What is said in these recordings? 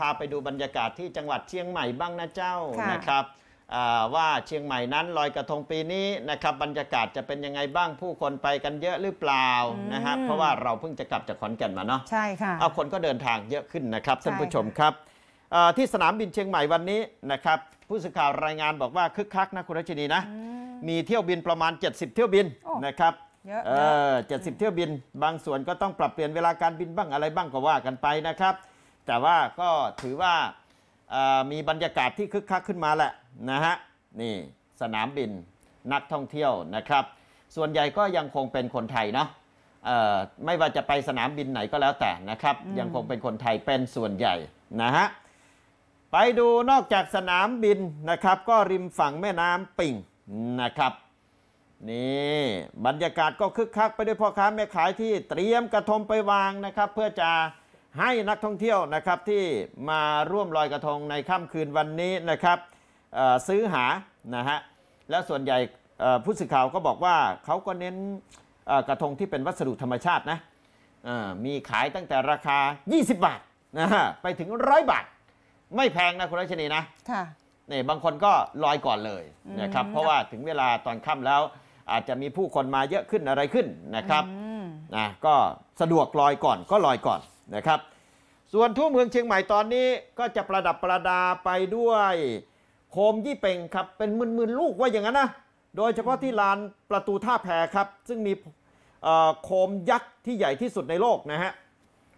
พาไปดูบรรยากาศที่จังหวัดเชียงใหม่บ้างนะเจ้านะครับว่าเชียงใหม่นั้นลอยกระทงปีนี้นะครับ บรรยากาศจะเป็นยังไงบ้างผู้คนไปกันเยอะหรือเปล่านะฮะเพราะว่าเราเพิ่งจะกลับจากขอนแก่นมาเนาะใช่ค่ะเอาคนก็เดินทางเยอะขึ้นนะครับท่านผู้ชมครับที่สนามบินเชียงใหม่วันนี้นะครับ ผู้สื่อข่าวรายงานบอกว่าคึกคักนะคุณรัชนีนะ มีเที่ยวบินประมาณ 70 เที่ยวบินนะครับเออเจ็ดสิบเที่ยวบินบางส่วนก็ต้องปรับเปลี่ยนเวลาการบินบ้างอะไรบ้างก็ว่ากันไปนะครับแต่ว่าก็ถือว่ามีบรรยากาศที่คึกคักขึ้นมาแหละนะฮะนี่สนามบินนักท่องเที่ยวนะครับ ส่วนใหญ่ก็ยังคงเป็นคนไทยเนาะไม่ว่าจะไปสนามบินไหนก็แล้วแต่นะครับยังคงเป็นคนไทยเป็นส่วนใหญ่นะฮะไปดูนอกจากสนามบินนะครับก็ริมฝั่งแม่น้ำปิ่งนะครับนี่บรรยากาศก็คึกคักไปด้วยพ่อค้าแม่ขายที่เตรียมกระทงไปวางนะครับเพื่อจะให้นักท่องเที่ยวนะครับ ที่มาร่วมลอยกระทงในค่ำคืนวันนี้นะครับ ซื้อหานะฮะและส่วนใหญ่ผู้สื่อข่าวก็บอกว่าเขาก็เน้นกระทงที่เป็นวัสดุธรรมชาตินะมีขายตั้งแต่ราคา 20 บาทนะฮะไปถึงร้อยบาท ไม่แพงนะคุณรัชนีนะค่ะนี่บางคนก็ลอยก่อนเลยนะครับ เพราะว่าถึงเวลาตอนค่ำแล้วอาจจะมีผู้คนมาเยอะขึ้นอะไรขึ้นนะครับนะก็สะดวกลอยก่อนก็ลอยก่อนนะครับส่วนทั่วเมืองเชียงใหม่ตอนนี้ก็จะประดับประดาไปด้วย โคมยี่เป่งครับเป็นหมื่นๆลูกว่าอย่างนั้นนะ โดยเฉพาะที่ลานประตูท่าแพครับ ซึ่งมีโคมยักษ์ที่ใหญ่ที่สุดในโลกนะฮะ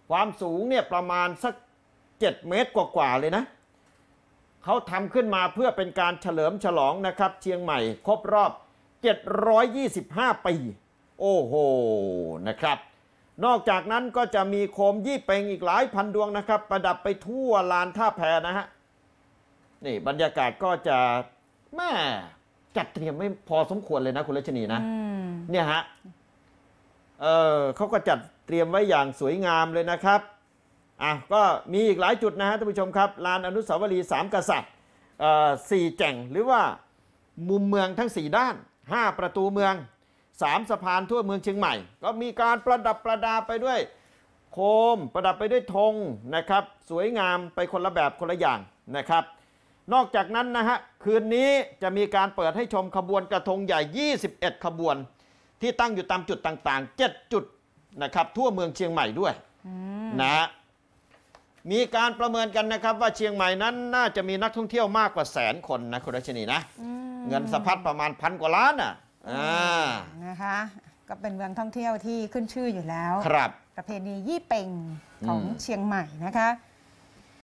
ความสูงเนี่ยประมาณสัก7เมตรกว่า ๆ เลยนะ เขาทำขึ้นมาเพื่อเป็นการเฉลิมฉลองนะครับเชียงใหม่ครบรอบ 725 ปี โอ้โหนะครับนอกจากนั้นก็จะมีโคมยี่เปงอีกหลายพันดวงนะครับ ประดับไปทั่วลานท่าแพนะฮะนี่บรรยากาศก็จะแม่จัดเตรียมไม่พอสมควรเลยนะ คุณรัชนีนะเนี่ยฮะเออเขาก็จัดเตรียมไว้อย่างสวยงามเลยนะครับอ่ะก็มีอีกหลายจุดนะฮะท่านผู้ชมครับลานอนุสาวรีย์สามกษัตริย์สี่แจ่ง หรือว่ามุมเมืองทั้งสี่ด้านห้าประตูเมืองสามสะพานทั่วเมืองเชียงใหม่ ก็มีการประดับประดาไปด้วย โคมประดับไปด้วยธงนะครับสวยงามไปคนละแบบคนละอย่างนะครับ นอกจากนั้นนะฮะคืนนี้จะมีการเปิดให้ชมขบวนกระทงใหญ่ 21 ขบวนที่ตั้งอยู่ตามจุดต่าง ๆ 7 จุดนะครับ ทั่วเมืองเชียงใหม่ด้วยนะฮะมีการประเมินกันนะครับว่าเชียงใหม่นั้น น่าจะมีนักท่องเที่ยวมากกว่าแสนคนนะคุณรัชนีนะเงินสะพัดประมาณพันกว่าล้านอ่ะนะคะก็เป็นเมืองท่องเที่ยวที่ขึ้นชื่ออยู่แล้ว ครับ ประเพณียี่เป่งของเชียงใหม่นะคะ